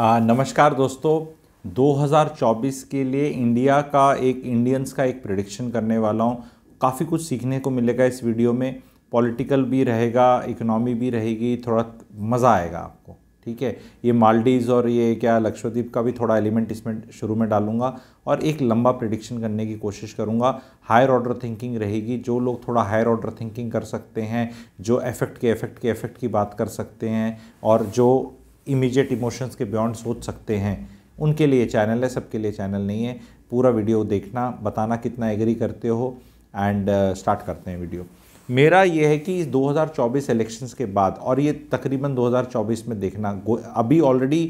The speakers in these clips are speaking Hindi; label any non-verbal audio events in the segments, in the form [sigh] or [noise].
नमस्कार दोस्तों 2024 के लिए इंडिया का एक इंडियंस का एक प्रिडिक्शन करने वाला हूँ काफ़ी कुछ सीखने को मिलेगा इस वीडियो में पॉलिटिकल भी रहेगा इकोनॉमी भी रहेगी थोड़ा मज़ा आएगा आपको ठीक है ये मालडीव्स और ये क्या लक्षद्वीप का भी थोड़ा एलिमेंट इसमें शुरू में डालूंगा और एक लंबा प्रिडिक्शन करने की कोशिश करूंगा हायर ऑर्डर थिंकिंग रहेगी जो लोग थोड़ा हायर ऑर्डर थिंकिंग कर सकते हैं जो इफेक्ट के इफेक्ट के इफेक्ट की बात कर सकते हैं और जो इमीजिएट इमोशंस के बियॉन्ड सोच सकते हैं उनके लिए चैनल है सबके लिए चैनल नहीं है पूरा वीडियो देखना बताना कितना एग्री करते हो एंड स्टार्ट uh, करते हैं वीडियो मेरा ये है कि इस 2024 इलेक्शंस के बाद और ये तकरीबन 2024 में देखना अभी ऑलरेडी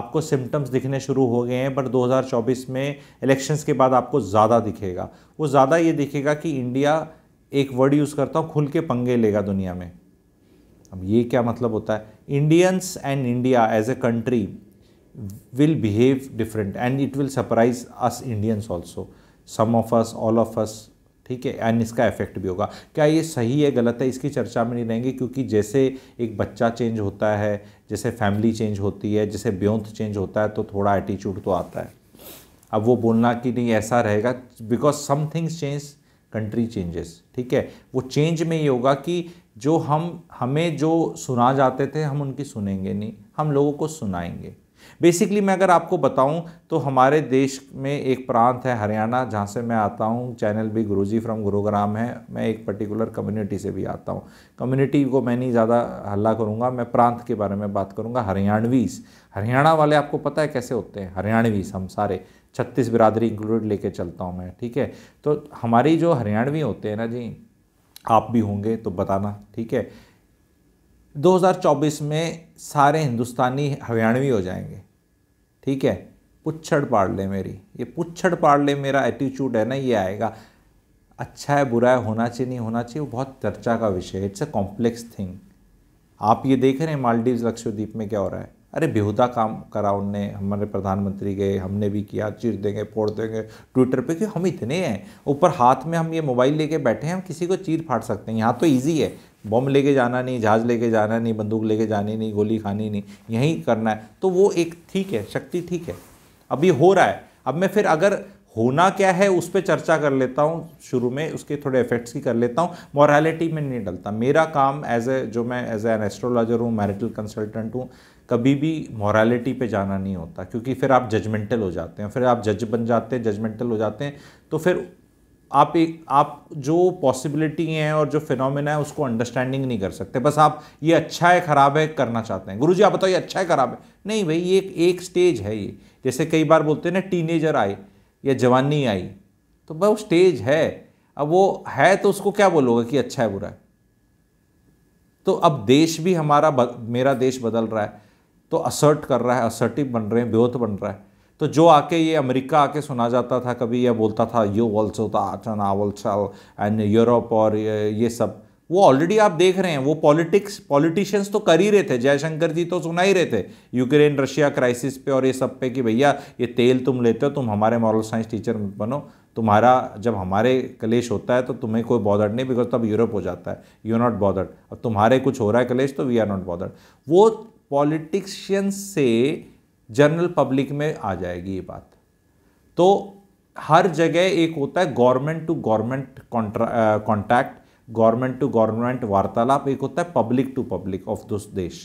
आपको सिम्टम्स दिखने शुरू हो गए हैं पर 2024 में इलेक्शंस के बाद आपको ज़्यादा दिखेगा वो ज़्यादा ये दिखेगा कि इंडिया एक वर्ड यूज़ करता हूँ खुल के पंगे लेगा दुनिया में अब ये क्या मतलब होता है Indians and India as a country will behave different and it will surprise us Indians also some of us all of us ठीक है एंड इसका इफेक्ट भी होगा क्या ये सही है गलत है इसकी चर्चा में नहीं रहेंगे क्योंकि जैसे एक बच्चा चेंज होता है जैसे फैमिली चेंज होती है जैसे ब्योंथ चेंज होता है तो थोड़ा एटीट्यूड तो आता है अब वो बोलना कि नहीं ऐसा रहेगा because some things change country changes ठीक है वो चेंज में ये होगा कि जो हम हमें जो सुना जाते थे हम उनकी सुनेंगे नहीं हम लोगों को सुनाएंगे बेसिकली मैं अगर आपको बताऊं तो हमारे देश में एक प्रांत है हरियाणा जहाँ से मैं आता हूँ चैनल भी गुरुजी फ्रॉम गुरुग्राम है मैं एक पर्टिकुलर कम्युनिटी से भी आता हूँ कम्युनिटी को मैं नहीं ज़्यादा हल्ला करूँगा मैं प्रांत के बारे में बात करूँगा हरियाणवीस हरियाणा वाले आपको पता है कैसे होते हैं हरियाणवीस हम सारे छत्तीस बिरादरी इंक्लूडेड लेके चलता हूँ मैं ठीक है तो हमारी जो हरियाणवी होते हैं ना जी आप भी होंगे तो बताना ठीक है 2024 में सारे हिंदुस्तानी हरियाणवी हो जाएंगे ठीक है पुच्छड़ पाड़ ले मेरी ये पुच्छड़ पाड़ ले मेरा एटीट्यूड है ना ये आएगा अच्छा है बुरा है होना चाहिए नहीं होना चाहिए वो बहुत चर्चा का विषय है इट्स अ कॉम्प्लेक्स थिंग आप ये देख रहे हैं मालदीव्स लक्षद्वीप में क्या हो रहा है अरे बेहुदा काम करा उनने हमारे प्रधानमंत्री गए हमने भी किया चीर देंगे फोड़ देंगे ट्विटर पे कि हम इतने हैं ऊपर हाथ में हम ये मोबाइल लेके बैठे हैं हम किसी को चीर फाड़ सकते हैं यहाँ तो ईजी है बम लेके जाना नहीं जहाज़ लेके जाना नहीं बंदूक लेके जानी नहीं गोली खानी नहीं यहीं करना है तो वो एक ठीक है शक्ति ठीक है अब ये हो रहा है अब मैं फिर अगर होना क्या है उस पर चर्चा कर लेता हूँ शुरू में उसके थोड़े इफेक्ट्स की कर लेता हूँ मॉरालिटी में नहीं डलता मेरा काम एज ए जो मैं एज एन एस्ट्रोलॉजर हूँ मैरिटल कंसल्टेंट हूँ कभी भी मॉरालिटी पे जाना नहीं होता क्योंकि फिर आप जजमेंटल हो जाते हैं फिर आप जज बन जाते हैं जजमेंटल हो जाते हैं तो फिर आप एक आप जो पॉसिबिलिटी हैं और जो फिनोमिना है उसको अंडरस्टैंडिंग नहीं कर सकते बस आप ये अच्छा है ख़राब है करना चाहते हैं गुरुजी आप बताओ ये अच्छा है ख़राब है नहीं भाई ये एक स्टेज है ये जैसे कई बार बोलते हैं ना टीनेजर आए या जवानी आई तो भाई वो स्टेज है अब वो है तो उसको क्या बोलोगे कि अच्छा है बुरा है तो अब देश भी हमारा मेरा देश बदल रहा है तो असर्ट कर रहा है असर्टिव बन रहे हैं विरोध बन रहा है तो जो आके ये अमेरिका आके सुना जाता था कभी या बोलता था यू ऑल्सो था आचन आवल्सल एंड यूरोप और ये सब वो ऑलरेडी आप देख रहे हैं वो पॉलिटिक्स पॉलिटिशियंस तो कर ही रहे थे जयशंकर जी तो सुना ही रहे थे यूक्रेन रशिया क्राइसिस पे और ये सब पे कि भैया ये तेल तुम लेते हो तुम हमारे मॉरल साइंस टीचर बनो तुम्हारा जब हमारे कलेश होता है तो तुम्हें कोई बॉदर्ड नहीं बिकॉज तब यूरोप हो जाता है यू नॉट बॉदर्ड अब तुम्हारे कुछ हो रहा है कलेश तो वी आर नॉट बॉदर्ड वो पॉलिटिशियंस से जनरल पब्लिक में आ जाएगी ये बात तो हर जगह एक होता है government to government contact government to government वार्तालाप एक होता है public to public of this देश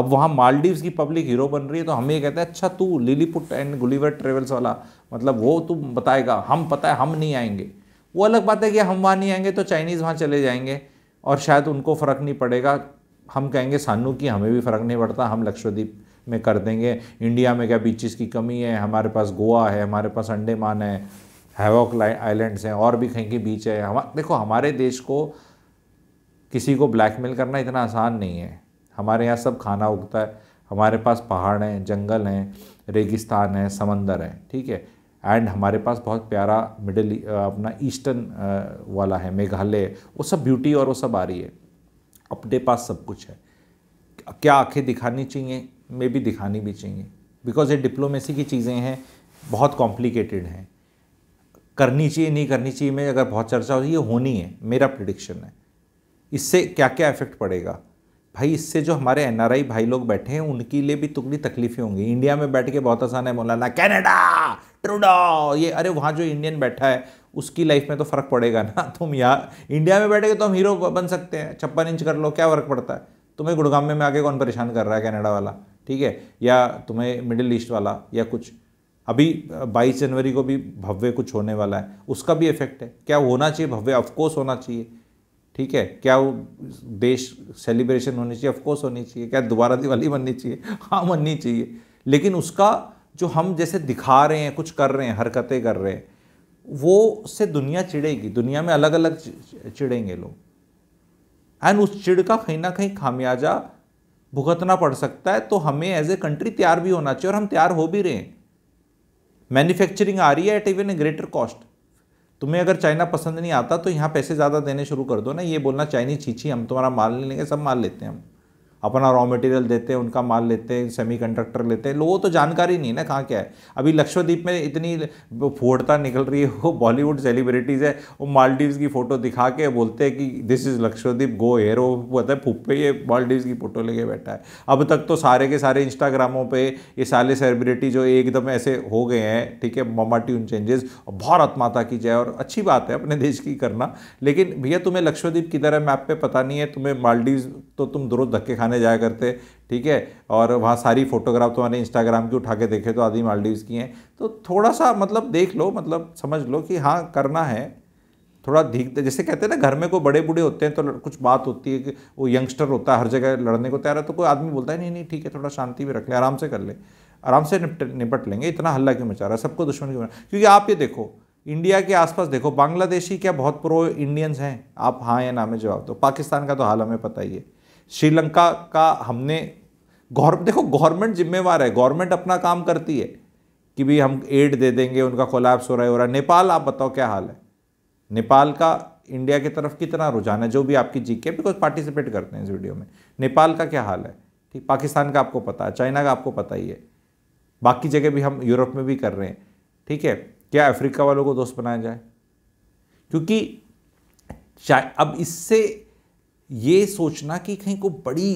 अब वहाँ मालदीव्स की पब्लिक हीरो बन रही है तो हमें कहते हैं अच्छा तू लिलीपुट एंड गुलीवर ट्रेवल्स वाला मतलब वो तू बताएगा हम पता है हम नहीं आएंगे वो अलग बात है कि हम वहाँ नहीं आएंगे तो चाइनीज़ वहाँ चले जाएंगे और शायद उनको फ़र्क नहीं पड़ेगा हम कहेंगे सानू कि हमें भी फ़र्क नहीं पड़ता हम लक्षद्वीप में कर देंगे इंडिया में क्या बीचेस की कमी है हमारे पास गोवा है हमारे पास अंडेमान है हैवॉक आइलैंड्स हैं और भी कहीं की बीच है हम देखो हमारे देश को किसी को ब्लैकमेल करना इतना आसान नहीं है हमारे यहाँ सब खाना उगता है हमारे पास पहाड़ हैं जंगल हैं रेगिस्तान है समंदर है ठीक है एंड हमारे पास बहुत प्यारा मिडिल अपना ईस्टर्न वाला है मेघालय वो सब ब्यूटी और वो सब आ रही है अपने पास सब कुछ है क्या आंखें दिखानी चाहिए मे भी दिखानी भी चाहिए बिकॉज ये डिप्लोमेसी की चीज़ें हैं बहुत कॉम्प्लिकेटेड हैं करनी चाहिए नहीं करनी चाहिए में अगर बहुत चर्चा हो है ये होनी है मेरा प्रडिक्शन है इससे क्या क्या इफेक्ट पड़ेगा भाई इससे जो हमारे एन भाई लोग बैठे हैं उनके लिए भी तुगड़ी तकलीफें होंगी इंडिया में बैठ के बहुत आसान है मौलाना कैनेडा ट्रूडो ये अरे वहाँ जो इंडियन बैठा है उसकी लाइफ में तो फ़र्क पड़ेगा ना [laughs] तुम यहाँ इंडिया में बैठे तो हम हीरो बन सकते हैं छप्पन इंच कर लो क्या फ़र्क पड़ता है तुम्हें गुड़गाम में, आके कौन परेशान कर रहा है कनाडा वाला ठीक है या तुम्हें मिडिल ईस्ट वाला या कुछ अभी बाईस जनवरी को भी भव्य कुछ होने वाला है उसका भी इफेक्ट है क्या होना चाहिए भव्य ऑफकोर्स होना चाहिए ठीक है क्या वो देश सेलिब्रेशन होनी चाहिए ऑफकोर्स होनी चाहिए क्या दोबारा दिवाली [laughs] बननी चाहिए हाँ बननी चाहिए लेकिन उसका जो हम जैसे दिखा रहे हैं कुछ कर रहे हैं हरकतें कर रहे हैं वो से दुनिया चिड़ेगी दुनिया में अलग अलग चिड़ेंगे लोग एंड उस चिड़ का कहीं ना कहीं खामियाजा भुगतना पड़ सकता है तो हमें एज ए कंट्री तैयार भी होना चाहिए और हम तैयार हो भी रहे हैं मैन्युफैक्चरिंग आ रही है at even a greater cost तुम्हें अगर चाइना पसंद नहीं आता तो यहाँ पैसे ज़्यादा देने शुरू कर दो ना ये बोलना चाइनीज छीछी हम तुम्हारा माल नहीं लेंगे सब माल लेते हैं हम अपना रॉ मटेरियल देते हैं उनका माल लेते हैं सेमी कंडक्टर लेते हैं लोगों तो जानकारी नहीं है ना कहाँ क्या है अभी लक्षद्वीप में इतनी फोड़ता निकल रही है वो बॉलीवुड सेलिब्रिटीज़ है वो मालदीव्स की फ़ोटो दिखा के बोलते हैं कि this is Lakshadweep go here वो पता है फुप्पे ये मालदीव्स की फ़ोटो लेके बैठा है अब तक तो सारे के सारे इंस्टाग्रामों पर ये सारे सेलिब्रिटी जो एकदम ऐसे हो गए हैं ठीक है ममा ट्यून चेंजेस भारत माता की जय और अच्छी बात है अपने देश की करना लेकिन भैया तुम्हें लक्षद्वीप की तरह मैप पर पता नहीं है तुम्हें मालदीव तो तुम रोज़ धक्के खाने जाया करते ठीक है और वहाँ सारी फोटोग्राफ तो इंस्टाग्राम की उठा के देखे तो आदि मालदीव्स की हैं तो थोड़ा सा मतलब देख लो मतलब समझ लो कि हाँ करना है थोड़ा धीक जैसे कहते हैं ना घर में कोई बड़े बूढ़े होते हैं तो कुछ बात होती है कि वो यंगस्टर होता है हर जगह लड़ने को तैयार है तो कोई आदमी बोलता है नहीं नहीं ठीक है थोड़ा शांति में रख ले आराम से कर ले आराम से निपट निपट लेंगे इतना हल्ला क्यों मचा रहा है सबको दुश्मन क्यों क्योंकि आप ये देखो इंडिया के आसपास देखो बांग्लादेशी क्या बहुत प्रो इंडियंस हैं आप हाँ या ना में जवाब दो पाकिस्तान का तो हाल हमें पता ही है श्रीलंका का हमने गौर देखो गवर्नमेंट जिम्मेवार है गवर्नमेंट अपना काम करती है कि भाई हम एड दे देंगे उनका कोलैप्स हो रहा है हो रहा है नेपाल आप बताओ क्या हाल है नेपाल का इंडिया की तरफ कितना रुझान है जो भी आपकी जी के बिकॉज पार्टिसिपेट करते हैं इस वीडियो में नेपाल का क्या हाल है ठीक पाकिस्तान का आपको पता है चाइना का आपको पता ही है बाकी जगह भी हम यूरोप में भी कर रहे हैं ठीक है क्या अफ्रीका वालों को दोस्त बनाया जाए क्योंकि अब इससे ये सोचना कि कहीं को बड़ी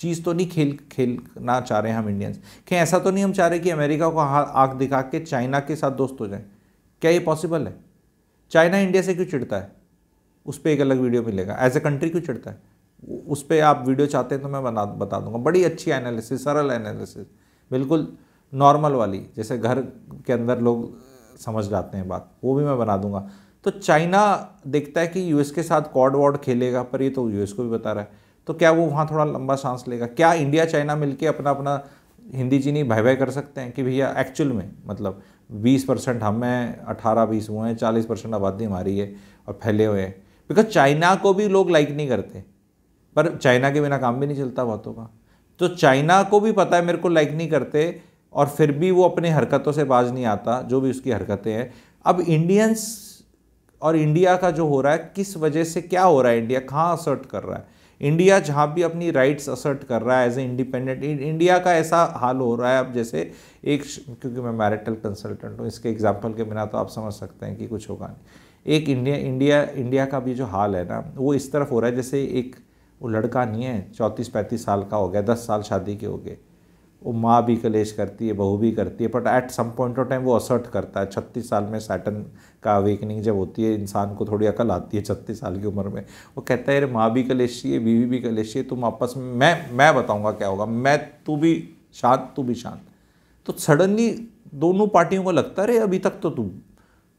चीज़ तो नहीं खेल खेलना चाह रहे हैं हम इंडियंस कहीं ऐसा तो नहीं हम चाह रहे कि अमेरिका को आँख दिखा के चाइना के साथ दोस्त हो जाए क्या ये पॉसिबल है चाइना इंडिया से क्यों चिड़ता है उस पर एक अलग वीडियो मिलेगा एज ए कंट्री क्यों चिड़ता है उस पर आप वीडियो चाहते हैं तो मैं बना बता दूंगा बड़ी अच्छी एनालिसिस सरल एनालिसिस बिल्कुल नॉर्मल वाली जैसे घर के अंदर लोग समझ जाते हैं बात वो भी मैं बना दूंगा तो चाइना देखता है कि यूएस के साथ कॉड वॉड खेलेगा पर ये तो यूएस को भी बता रहा है तो क्या वो वहाँ थोड़ा लंबा सांस लेगा क्या इंडिया चाइना मिलके अपना अपना हिंदी चीनी भाई भाई कर सकते हैं कि भैया एक्चुअल में मतलब 20 परसेंट हम हैं अठारह बीस हुए हैं चालीस परसेंट आबादी हमारी है और फैले हुए हैं बिकॉज चाइना को भी लोग लाइक नहीं करते पर चाइना के बिना काम भी नहीं चलता बातों का तो चाइना को भी पता है मेरे को लाइक नहीं करते और फिर भी वो अपनी हरकतों से बाज नहीं आता जो भी उसकी हरकतें हैं अब इंडियंस और इंडिया का जो हो रहा है किस वजह से क्या हो रहा है इंडिया कहाँ असर्ट कर रहा है इंडिया जहाँ भी अपनी राइट्स असर्ट कर रहा है एज ए इंडिपेंडेंट इंडिया का ऐसा हाल हो रहा है अब जैसे एक क्योंकि मैं मैरिटल कंसल्टेंट हूँ इसके एग्जाम्पल के बिना तो आप समझ सकते हैं कि कुछ होगा नहीं एक इंडिया इंडिया इंडिया का भी जो हाल है ना वो इस तरफ हो रहा है जैसे एक वो लड़का नहीं है चौंतीस पैंतीस साल का हो गया दस साल शादी के हो गए वो माँ भी कलेश करती है बहू भी करती है but at some point of time वो असर्ट करता है छत्तीस साल में सैटन का अवेकनिंग जब होती है इंसान को थोड़ी अकल आती है छत्तीस साल की उम्र में वो कहता है अरे माँ भी कलेशी है बीवी भी कलेशी है तुम आपस में मैं मैं बताऊँगा क्या होगा मैं तू भी शांत तू भी शांत तो सडनली दोनों पार्टियों को लगता है अरे अभी तक तो तू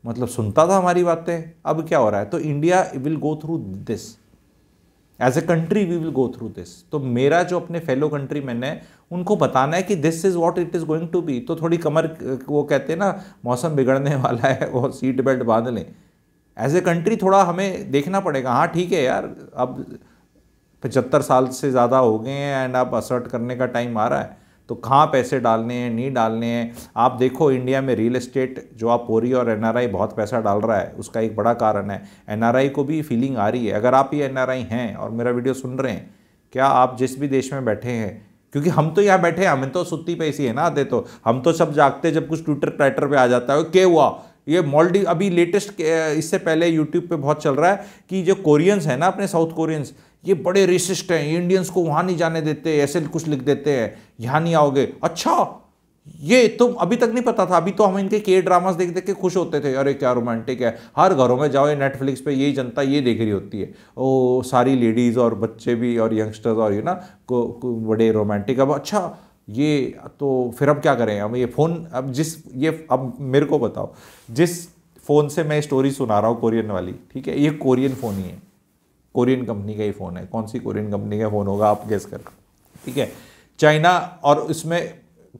मतलब सुनता था हमारी बातें अब क्या हो रहा है तो India will go through this as a country we will go through this तो मेरा जो अपने फेलो कंट्री मैन है उनको बताना है कि this is what it is going to be तो थोड़ी कमर वो कहते हैं ना मौसम बिगड़ने वाला है और सीट बेल्ट बांध लें एज ए कंट्री थोड़ा हमें देखना पड़ेगा हाँ ठीक है यार अब पचहत्तर साल से ज़्यादा हो गए हैं एंड अब असर्ट करने का टाइम आ रहा है तो कहाँ पैसे डालने हैं नहीं डालने हैं आप देखो इंडिया में रियल एस्टेट जो आप पोरी और एन बहुत पैसा डाल रहा है उसका एक बड़ा कारण है एन को भी फीलिंग आ रही है अगर आप ये एन हैं और मेरा वीडियो सुन रहे हैं क्या आप जिस भी देश में बैठे हैं क्योंकि हम तो यहाँ बैठे हैं हमें तो सुत्ती पैसी है ना आते तो हम तो सब जागते जब कुछ ट्विटर ट्रैटर पर आ जाता है क्या हुआ ये मॉलडी अभी लेटेस्ट इससे पहले यूट्यूब पे बहुत चल रहा है कि जो कोरियंस है ना अपने साउथ कोरियंस ये बड़े रेसिस्ट हैं इंडियंस को वहाँ नहीं जाने देते ऐसे कुछ लिख देते हैं यहाँ नहीं आओगे अच्छा ये तुम तो अभी तक नहीं पता था अभी तो हम इनके के ड्रामास देख देख के खुश होते थे अरे क्या रोमांटिक है हर घरों में जाओ ये नेटफ्लिक्स पे यही जनता ये देख रही होती है ओ सारी लेडीज़ और बच्चे भी और यंगस्टर्स और ये ना को, को बड़े रोमांटिक अब अच्छा ये तो फिर अब क्या करें अब ये फ़ोन अब जिस ये अब मेरे को बताओ जिस फ़ोन से मैं स्टोरी सुना रहा हूँ कोरियन वाली ठीक है ये कोरियन फ़ोन ही है कोरियन कंपनी का ही फ़ोन है कौन सी कोरियन कंपनी का फ़ोन होगा आप गेस कर ठीक है चाइना और इसमें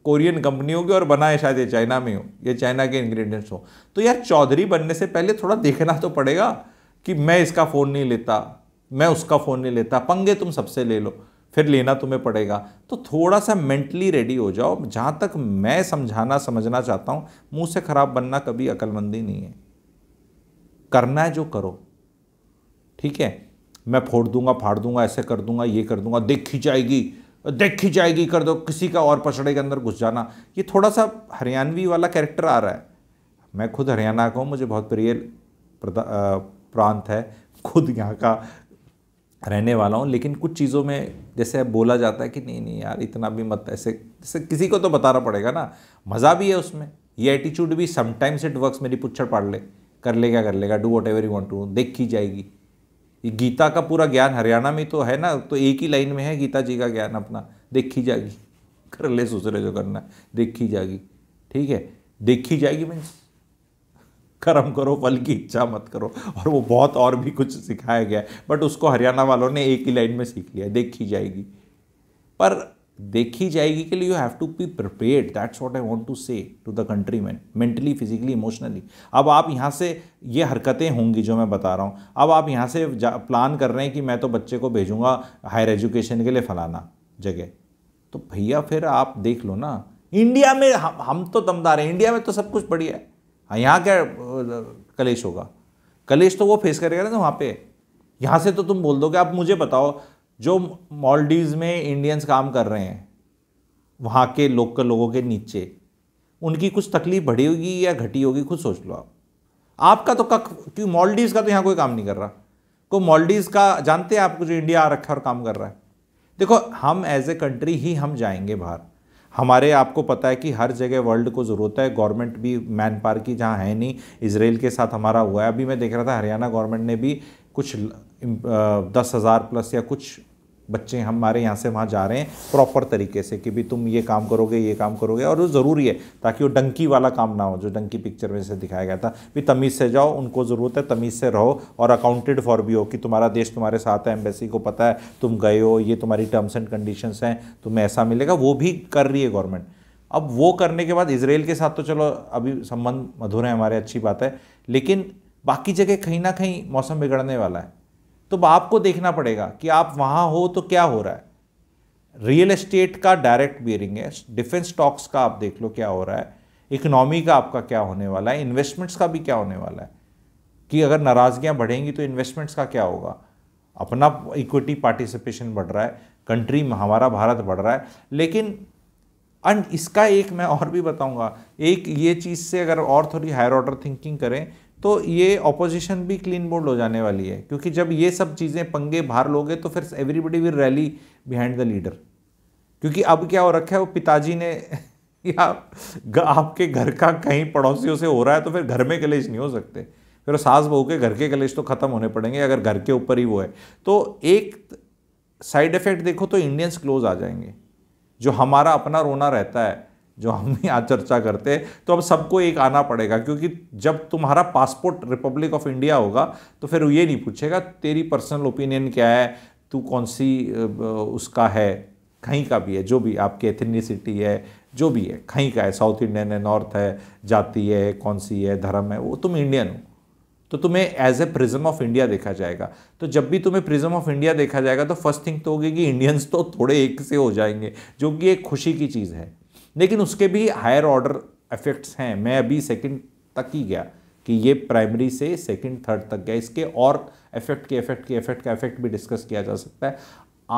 कोरियन कंपनी होगी और बनाए शायद ये चाइना में हो ये चाइना के इंग्रेडिएंट्स हो तो यार चौधरी बनने से पहले थोड़ा देखना तो पड़ेगा कि मैं इसका फ़ोन नहीं लेता मैं उसका फ़ोन नहीं लेता पंगे तुम सबसे ले लो फिर लेना तुम्हें पड़ेगा तो थोड़ा सा मेंटली रेडी हो जाओ जहाँ तक मैं समझाना समझना चाहता हूँ मुँह से ख़राब बनना कभी अकलमंदी नहीं है करना है जो करो ठीक है मैं फोड़ दूंगा फाड़ दूंगा ऐसे कर दूंगा ये कर दूंगा देखी जाएगी देखी जाएगी कर दो किसी का और पछड़े के अंदर घुस जाना ये थोड़ा सा हरियाणवी वाला कैरेक्टर आ रहा है मैं खुद हरियाणा का हूँ मुझे बहुत प्रिय प्रांत है खुद यहाँ का रहने वाला हूँ लेकिन कुछ चीज़ों में जैसे बोला जाता है कि नहीं नहीं यार इतना भी मत ऐसे जैसे किसी को तो बताना पड़ेगा ना मज़ा भी है उसमें ये एटीट्यूड भी समटाइम्स इट वर्क्स मेरी पुच्छड़ पाड़ ले कर लेगा कर लेगा do whatever you want to देख की जाएगी गीता का पूरा ज्ञान हरियाणा में तो है ना तो एक ही लाइन में है गीता जी का ज्ञान अपना देखी जाएगी [laughs] कर ले दूसरे जो करना देखी जाएगी ठीक है देखी जाएगी मीन्स [laughs] कर्म करो फल की इच्छा मत करो और वो बहुत और भी कुछ सिखाया गया है बट उसको हरियाणा वालों ने एक ही लाइन में सीख लिया देखी जाएगी पर देखी जाएगी के लिए you have to be prepared that's what I want to say to the country man mentally physically emotionally अब आप यहाँ से ये हरकतें होंगी जो मैं बता रहा हूँ अब आप यहाँ से प्लान कर रहे हैं कि मैं तो बच्चे को भेजूंगा हायर एजुकेशन के लिए फलाना जगह तो भैया फिर आप देख लो ना इंडिया में हम हम तो दमदार हैं इंडिया में तो सब कुछ बढ़िया है हाँ, यहाँ क्या कलेश होगा कलेश तो वो फेस करेगा ना वहाँ पे यहाँ से तो तुम बोल दोगे आप मुझे बताओ जो मॉलडीव्स में इंडियंस काम कर रहे हैं वहाँ के लोकल लोगों के नीचे उनकी कुछ तकलीफ बढ़ी होगी या घटी होगी खुद सोच लो आप आपका तो कख क्योंकि मॉलडीव्स का तो यहाँ कोई काम नहीं कर रहा को मॉलडीव का जानते हैं आपको जो इंडिया आ रखा है और काम कर रहा है देखो हम एज ए कंट्री ही हम जाएंगे बाहर हमारे आपको पता है कि हर जगह वर्ल्ड को ज़रूरत है गवर्नमेंट भी मैन पावर की जहाँ है नहीं इसराइल के साथ हमारा हुआ है अभी मैं देख रहा था हरियाणा गवर्नमेंट ने भी कुछ दस हज़ार प्लस या कुछ बच्चे हमारे यहाँ से वहाँ जा रहे हैं प्रॉपर तरीके से कि भी तुम ये काम करोगे ये काम करोगे और वो ज़रूरी है ताकि वो डंकी वाला काम ना हो जो डंकी पिक्चर में से दिखाया गया था भी तमीज़ से जाओ उनको ज़रूरत है तमीज़ से रहो और अकाउंटेड फॉर भी हो कि तुम्हारा देश तुम्हारे साथ है एम्बेसी को पता है तुम गए हो ये तुम्हारी टर्म्स एंड कंडीशन हैं तुम्हें ऐसा मिलेगा वो भी कर रही है गवर्नमेंट अब वो करने के बाद इसराइल के साथ तो चलो अभी संबंध मधुर है हमारे अच्छी बात है लेकिन बाकी जगह कहीं ना कहीं मौसम बिगड़ने वाला है तो आपको देखना पड़ेगा कि आप वहाँ हो तो क्या हो रहा है रियल एस्टेट का डायरेक्ट बियरिंग है डिफेंस स्टॉक्स का आप देख लो क्या हो रहा है इकोनॉमी का आपका क्या होने वाला है इन्वेस्टमेंट्स का भी क्या होने वाला है कि अगर नाराज़गियाँ बढ़ेंगी तो इन्वेस्टमेंट्स का क्या होगा अपना इक्विटी पार्टिसिपेशन बढ़ रहा है कंट्री हमारा भारत बढ़ रहा है लेकिन एंड इसका एक मैं और भी बताऊंगा एक ये चीज़ से अगर और थोड़ी हायर ऑर्डर थिंकिंग करें तो ये ऑपोजिशन भी क्लीन बोर्ड हो जाने वाली है क्योंकि जब ये सब चीज़ें पंगे बाहर लोगे तो फिर everybody will rally behind the leader क्योंकि अब क्या हो रखा है वो पिताजी ने [laughs] या आपके घर का कहीं पड़ोसियों से हो रहा है तो फिर घर में कलेश नहीं हो सकते फिर सास बहू के घर के कलेश तो ख़त्म होने पड़ेंगे अगर घर के ऊपर ही वो है तो एक साइड इफ़ेक्ट देखो तो इंडियंस क्लोज आ जाएंगे जो हमारा अपना रोना रहता है जो हम यहाँ चर्चा करते हैं तो अब सबको एक आना पड़ेगा क्योंकि जब तुम्हारा पासपोर्ट रिपब्लिक ऑफ इंडिया होगा तो फिर ये नहीं पूछेगा तेरी पर्सनल ओपिनियन क्या है तू कौन सी उसका है कहीं का भी है जो भी आपकी एथनीसिटी है जो भी है कहीं का है साउथ इंडियन है नॉर्थ है जाति है कौन सी है धर्म है वो तुम इंडियन हो तो तुम्हें as a prism of India देखा जाएगा तो जब भी तुम्हें प्रिज्म ऑफ इंडिया देखा जाएगा तो फर्स्ट थिंग तो होगी कि इंडियंस तो थोड़े एक से हो जाएंगे जो कि एक खुशी की चीज़ है लेकिन उसके भी हायर ऑर्डर इफेक्ट्स हैं मैं अभी सेकंड तक ही गया कि ये प्राइमरी से सेकंड थर्ड तक गया इसके और इफेक्ट के इफेक्ट के इफेक्ट का इफेक्ट भी डिस्कस किया जा सकता है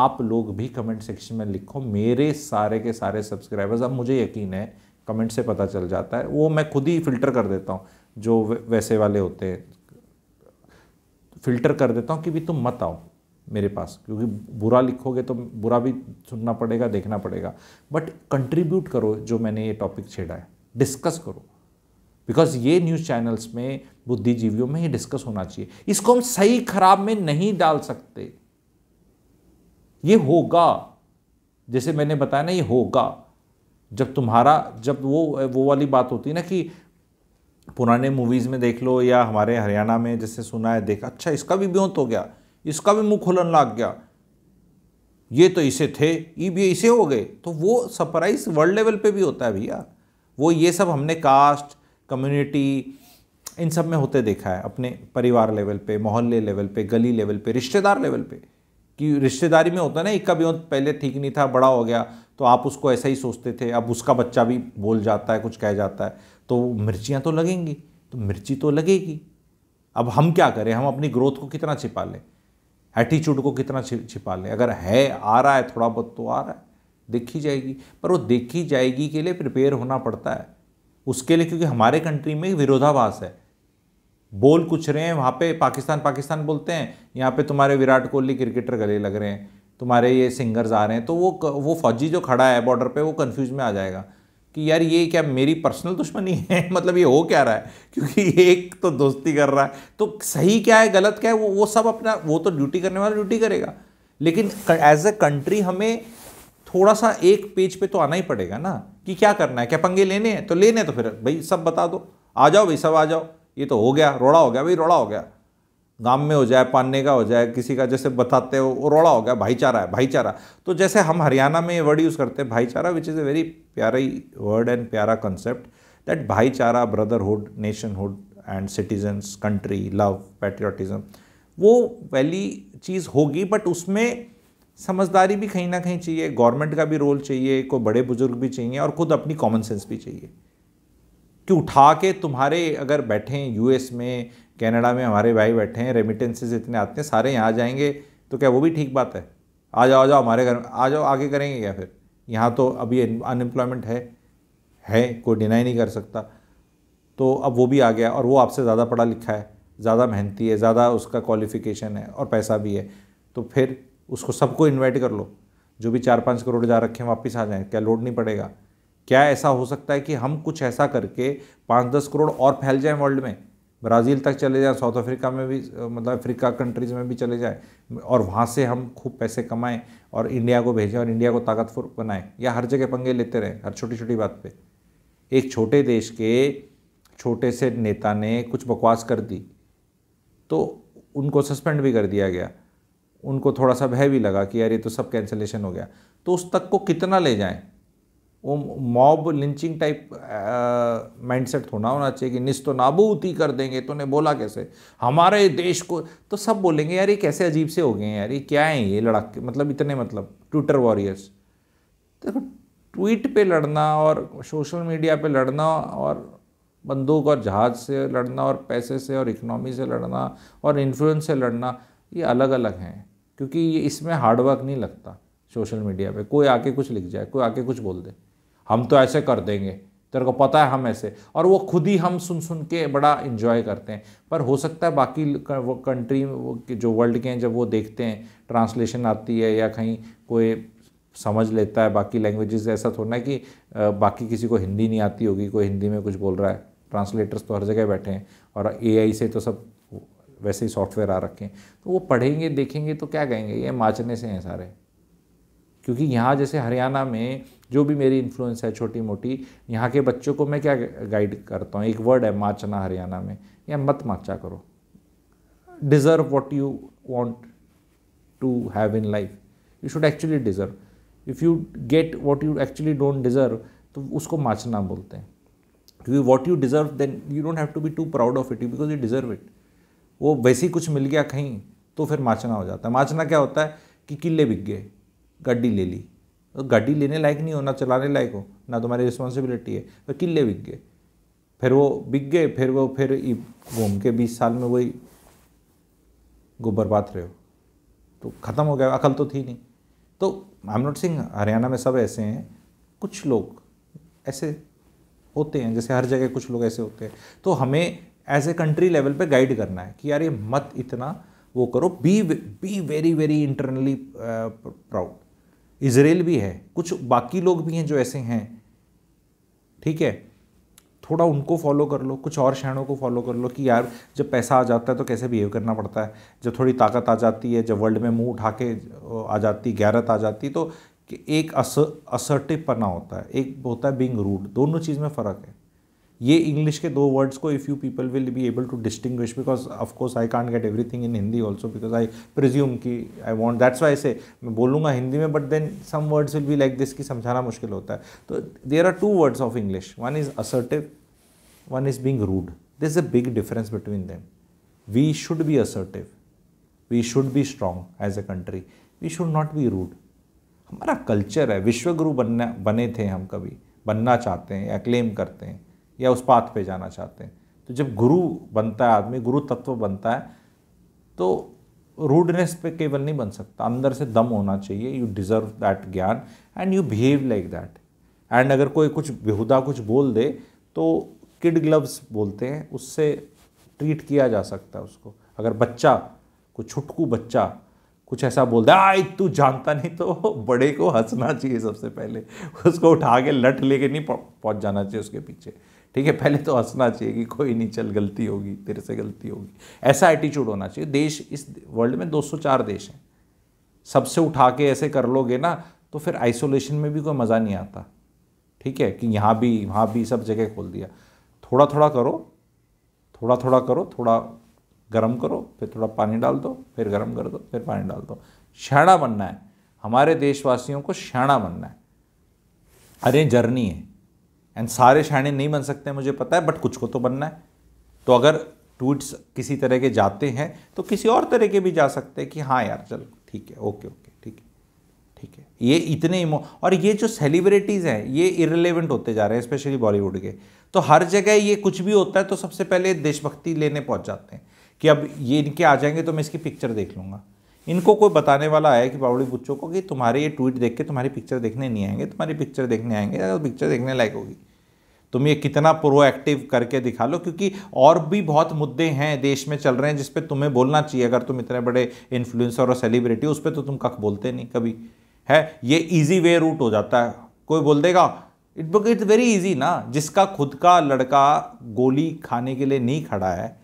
आप लोग भी कमेंट सेक्शन में लिखो मेरे सारे के सारे सब्सक्राइबर्स अब मुझे यकीन है कमेंट से पता चल जाता है वो मैं खुद ही फिल्टर कर देता हूँ जो वैसे वाले होते हैं फिल्टर कर देता हूँ कि भी तुम मत आओ मेरे पास क्योंकि बुरा लिखोगे तो बुरा भी सुनना पड़ेगा देखना पड़ेगा बट कंट्रीब्यूट करो जो मैंने ये टॉपिक छेड़ा है डिस्कस करो बिकॉज ये न्यूज़ चैनल्स में बुद्धिजीवियों में ही डिस्कस होना चाहिए इसको हम सही खराब में नहीं डाल सकते ये होगा जैसे मैंने बताया ना ये होगा जब तुम्हारा जब वो वो वाली बात होती है ना कि पुराने मूवीज़ में देख लो या हमारे हरियाणा में जैसे सुना है देखा अच्छा इसका भी ब्योत हो गया इसका भी मुंह खुलन लग गया ये तो इसे थे ये भी इसे हो गए तो वो सरप्राइज वर्ल्ड लेवल पे भी होता है भैया वो ये सब हमने कास्ट कम्युनिटी इन सब में होते देखा है अपने परिवार लेवल पे मोहल्ले लेवल पे गली लेवल पे रिश्तेदार लेवल पे कि रिश्तेदारी में होता है ना एक भी पहले ठीक नहीं था बड़ा हो गया तो आप उसको ऐसा ही सोचते थे अब उसका बच्चा भी बोल जाता है कुछ कह जाता है तो मिर्चियाँ तो लगेंगी तो मिर्ची तो लगेगी अब हम क्या करें हम अपनी ग्रोथ को कितना छिपा लें एटीट्यूड को कितना छिपा लें अगर है आ रहा है थोड़ा बहुत तो आ रहा है देखी जाएगी पर वो देखी जाएगी के लिए प्रिपेयर होना पड़ता है उसके लिए क्योंकि हमारे कंट्री में विरोधाभास है बोल कुछ रहे हैं वहाँ पे पाकिस्तान पाकिस्तान बोलते हैं यहाँ पे तुम्हारे विराट कोहली क्रिकेटर गले लग रहे हैं तुम्हारे ये सिंगर्स आ रहे हैं तो वो वो फौजी जो खड़ा है बॉर्डर पे वो कन्फ्यूज में आ जाएगा कि यार ये क्या मेरी पर्सनल दुश्मनी है [laughs] मतलब ये हो क्या रहा है क्योंकि एक तो दोस्ती कर रहा है तो सही क्या है गलत क्या है वो वो सब अपना वो तो ड्यूटी करने वाला ड्यूटी करेगा लेकिन एज ए कंट्री हमें थोड़ा सा एक पेज पे तो आना ही पड़ेगा ना कि क्या करना है क्या पंगे लेने हैं तो लेने तो फिर भाई सब बता दो आ जाओ भाई सब आ जाओ ये तो हो गया रोड़ा हो गया भाई रोड़ा हो गया गांव में हो जाए पानने का हो जाए किसी का जैसे बताते हो रोड़ा हो गया भाईचारा है भाईचारा तो जैसे हम हरियाणा में ये वर्ड यूज़ करते हैं भाईचारा विच इज़ ए वेरी प्यारी वर्ड एंड प्यारा कंसेप्ट दैट भाईचारा brotherhood nationhood and citizens country love patriotism वो पहली चीज़ होगी बट उसमें समझदारी भी कहीं ना कहीं चाहिए गवर्नमेंट का भी रोल चाहिए कोई बड़े बुजुर्ग भी चाहिए और खुद अपनी कॉमन सेंस भी चाहिए कि उठा के तुम्हारे अगर बैठे हैं यूएस में कनाडा में हमारे भाई बैठे हैं रेमिटेंसेज इतने आते हैं सारे यहाँ जाएंगे तो क्या वो भी ठीक बात है आ जाओ आ जाओ हमारे घर आ जाओ आगे करेंगे क्या फिर यहाँ तो अभी अनएम्प्लॉयमेंट है है कोई डिनाई नहीं कर सकता तो अब वो भी आ गया और वो आपसे ज़्यादा पढ़ा लिखा है ज़्यादा मेहनती है ज़्यादा उसका क्वालिफिकेशन है और पैसा भी है तो फिर उसको सबको इन्वाइट कर लो जो भी चार पाँच करोड़ जा रखे हैं वापस आ जाएँ क्या लोड नहीं पड़ेगा क्या ऐसा हो सकता है कि हम कुछ ऐसा करके पाँच दस करोड़ और फैल जाएं वर्ल्ड में ब्राज़ील तक चले जाएं साउथ अफ्रीका में भी मतलब अफ्रीका कंट्रीज़ में भी चले जाएं और वहाँ से हम खूब पैसे कमाएं और इंडिया को भेजें और इंडिया को ताकतवर बनाएं या हर जगह पंगे लेते रहें हर छोटी छोटी बात पे एक छोटे देश के छोटे से नेता ने कुछ बकवास कर दी तो उनको सस्पेंड भी कर दिया गया उनको थोड़ा सा भय भी लगा कि यार ये तो सब कैंसलेशन हो गया तो उस तक को कितना ले जाएं वो मॉब लिंचिंग टाइप माइंडसेट होना होना चाहिए कि निस्तो नाबूद ही कर देंगे उन्हें बोला कैसे हमारे देश को तो सब बोलेंगे यार ये कैसे अजीब से हो गए हैं यार ये क्या है ये लड़ाके मतलब इतने मतलब ट्विटर वॉरियर्स देखो ट्वीट पे लड़ना और सोशल मीडिया पे लड़ना और बंदूक और जहाज से लड़ना और पैसे से और इकनॉमी से लड़ना और इन्फ्लुएंस से लड़ना ये अलग अलग हैं क्योंकि ये इसमें हार्डवर्क नहीं लगता सोशल मीडिया पे कोई आके कुछ लिख जाए कोई आके कुछ बोल दे हम तो ऐसे कर देंगे तेरे को पता है हम ऐसे और वो खुद ही हम सुन सुन के बड़ा इन्जॉय करते हैं पर हो सकता है बाकी कंट्री जो वर्ल्ड के हैं जब वो देखते हैं ट्रांसलेशन आती है या कहीं कोई समझ लेता है बाकी लैंग्वेजेस ऐसा थोड़ा है कि बाकी किसी को हिंदी नहीं आती होगी कोई हिंदी में कुछ बोल रहा है ट्रांसलेटर्स तो हर जगह बैठे हैं और ए से तो सब वैसे ही सॉफ्टवेयर आ रखे हैं तो वो पढ़ेंगे देखेंगे तो क्या कहेंगे ये माचने से हैं सारे क्योंकि यहाँ जैसे हरियाणा में जो भी मेरी इन्फ्लुएंस है छोटी मोटी यहाँ के बच्चों को मैं क्या गाइड करता हूँ एक वर्ड है माचना हरियाणा में या मत माचा करो deserve what you want to have in life you should actually deserve if you get what you actually don't deserve तो उसको माचना बोलते हैं क्योंकि what you deserve then you don't have to be too proud of it because you deserve it वो वैसे ही कुछ मिल गया कहीं तो फिर माचना हो जाता है माचना क्या होता है कि किले बिक गए गाड़ी ले ली तो गाड़ी लेने लायक नहीं हो ना चलाने लायक हो ना तुम्हारी रिस्पॉन्सिबिलिटी है तो किले बिक गए फिर वो बिक गए फिर वो फिर घूम के बीस साल में वही गोबर बात रहे हो तो ख़त्म हो गया अकल तो थी नहीं तो I am not saying Haryana में सब ऐसे हैं कुछ लोग ऐसे होते हैं जैसे हर जगह कुछ लोग ऐसे होते हैं तो हमें एज ए कंट्री लेवल पे गाइड करना है कि यार ये मत इतना वो करो be be very very internally proud Israel भी है कुछ बाकी लोग भी हैं जो ऐसे हैं ठीक है थोड़ा उनको फॉलो कर लो कुछ और शहरों को फॉलो कर लो कि यार जब पैसा आ जाता है तो कैसे बिहेव करना पड़ता है जब थोड़ी ताकत आ जाती है जब वर्ल्ड में मुंह उठा के आ जाती गैरत आ जाती तो एक असर्टिव पना होता है एक होता है बिंग रूड दोनों चीज़ में फ़र्क है ये इंग्लिश के दो वर्ड्स को if you people will be able to distinguish because of course I can't get everything in Hindi also because I presume की आई वॉन्ट दैट्स वाई से मैं बोलूँगा हिंदी में but then some words will be like this की समझाना मुश्किल होता है तो there are two words of English one is assertive one is being rude this is a big difference between them we should be assertive we should be strong as a country we should not be rude हमारा कल्चर है विश्वगुरु बनना बने थे हम कभी बनना चाहते हैं या क्लेम करते हैं या उस पाथ पे जाना चाहते हैं तो जब गुरु बनता है आदमी गुरु तत्व बनता है तो रूडनेस पे केवल नहीं बन सकता अंदर से दम होना चाहिए यू डिज़र्व दैट ज्ञान and you behave like that and अगर कोई कुछ बेहुदा कुछ बोल दे तो किड ग्लव्स बोलते हैं उससे ट्रीट किया जा सकता है उसको अगर बच्चा कोई छुटकू बच्चा कुछ ऐसा बोल दे आ तू जानता नहीं तो बड़े को हंसना चाहिए सबसे पहले उसको उठा के लट लेके नहीं पहुंच जाना चाहिए उसके पीछे ठीक है पहले तो हंसना चाहिए कि कोई नहीं चल गलती होगी तेरे से गलती होगी ऐसा एटीट्यूड होना चाहिए देश इस वर्ल्ड में 204 देश हैं सबसे उठा के ऐसे कर लोगे ना तो फिर आइसोलेशन में भी कोई मज़ा नहीं आता ठीक है कि यहाँ भी वहाँ भी सब जगह खोल दिया थोड़ा थोड़ा करो थोड़ा थोड़ा करो थोड़ा गर्म करो फिर थोड़ा पानी डाल दो फिर गर्म कर दो फिर पानी डाल दो श्याणा बनना है हमारे देशवासियों को श्याणा बनना है अरे जर्नी है एंड सारे शाइनिंग नहीं बन सकते मुझे पता है बट कुछ को तो बनना है तो अगर ट्वीट्स किसी तरह के जाते हैं तो किसी और तरह के भी जा सकते हैं कि हाँ यार चलो ठीक है ओके ओके ठीक है ठीक है ये इतने इमो और ये जो सेलिब्रिटीज़ हैं ये इरेलीवेंट होते जा रहे हैं स्पेशली बॉलीवुड के तो हर जगह ये कुछ भी होता है तो सबसे पहले देशभक्ति लेने पहुंच जाते हैं कि अब ये इनके आ जाएंगे तो मैं इसकी पिक्चर देख लूँगा इनको कोई बताने वाला आया कि बावड़ी बुच्चों को कि तुम्हारे ये ट्वीट देख के तुम्हारी पिक्चर देखने नहीं आएंगे तुम्हारी पिक्चर देखने आएंगे तो पिक्चर देखने लायक होगी तुम ये कितना प्रोएक्टिव करके दिखा लो क्योंकि और भी बहुत मुद्दे हैं देश में चल रहे हैं जिस तुम्हें बोलना चाहिए अगर तुम इतने बड़े इन्फ्लुएंसर और सेलिब्रिटी उस पर तो तुम कख बोलते नहीं कभी है ये इजी वे रूट हो जाता है कोई बोल देगा इट इट्स वेरी इजी ना जिसका खुद का लड़का गोली खाने के लिए नहीं खड़ा है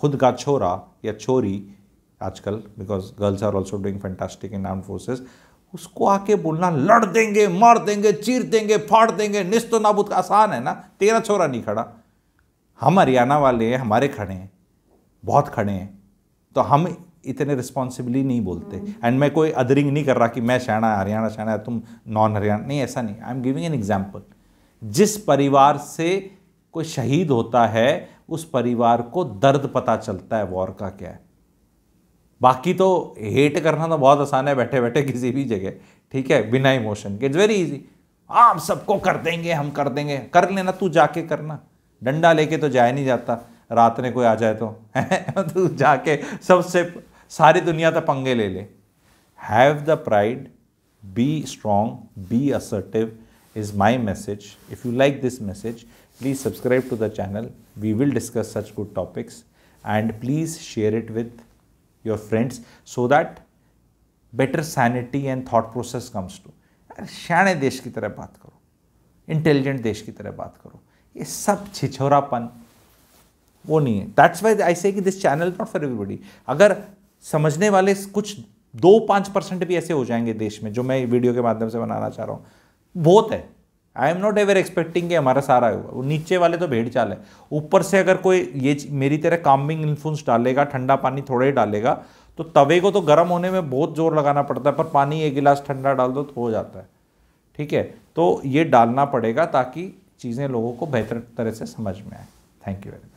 खुद का छोरा या छोरी आजकल because girls are also doing fantastic in arm forces उसको आके बोलना लड़ देंगे मार देंगे चीर देंगे फाड़ देंगे निस्त नाबूद का आसान है ना तेरा छोरा नहीं खड़ा हम हरियाणा वाले हैं हमारे खड़े हैं बहुत खड़े हैं तो हम इतने रिस्पॉन्सिबली नहीं बोलते एंड हम्म। मैं कोई अदरिंग नहीं कर रहा कि मैं शहणा हरियाणा शहणा तुम नॉन हरियाणा नहीं ऐसा नहीं I am giving an example जिस परिवार से कोई शहीद होता है उस परिवार को दर्द पता चलता है वॉर का क्या है बाकी तो हेट करना तो बहुत आसान है बैठे बैठे किसी भी जगह ठीक है बिना इमोशन के इट्स वेरी इजी आप सबको कर देंगे हम कर देंगे कर लेना तू जाके करना डंडा लेके तो जाया नहीं जाता रात में कोई आ जाए तो [laughs] तू जाके सबसे सारी दुनिया तक पंगे ले ले have the pride be strong be assertive is my message if you like this message please subscribe to the channel we will discuss such good topics and please share it with your friends so that better sanity and thought process comes to शाणे देश की तरह बात करो इंटेलिजेंट देश की तरह बात करो ये सब छिछोरापन वो नहीं है दैट्स वाई आई से कि this channel not for everybody अगर समझने वाले कुछ दो पाँच परसेंट भी ऐसे हो जाएंगे देश में जो मैं वीडियो के माध्यम से बनाना चाह रहा हूँ बहुत है I am not ever expecting कि हमारा सारा होगा नीचे वाले तो भेड़ चाल है ऊपर से अगर कोई ये मेरी तरह कामिंग इन्फ्लुंस डालेगा ठंडा पानी थोड़ा ही डालेगा तो तवे को तो गर्म होने में बहुत जोर लगाना पड़ता है पर पानी एक गिलास ठंडा डाल दो तो हो जाता है ठीक है तो ये डालना पड़ेगा ताकि चीज़ें लोगों को बेहतर तरह से समझ में आए थैंक यू वेरी मच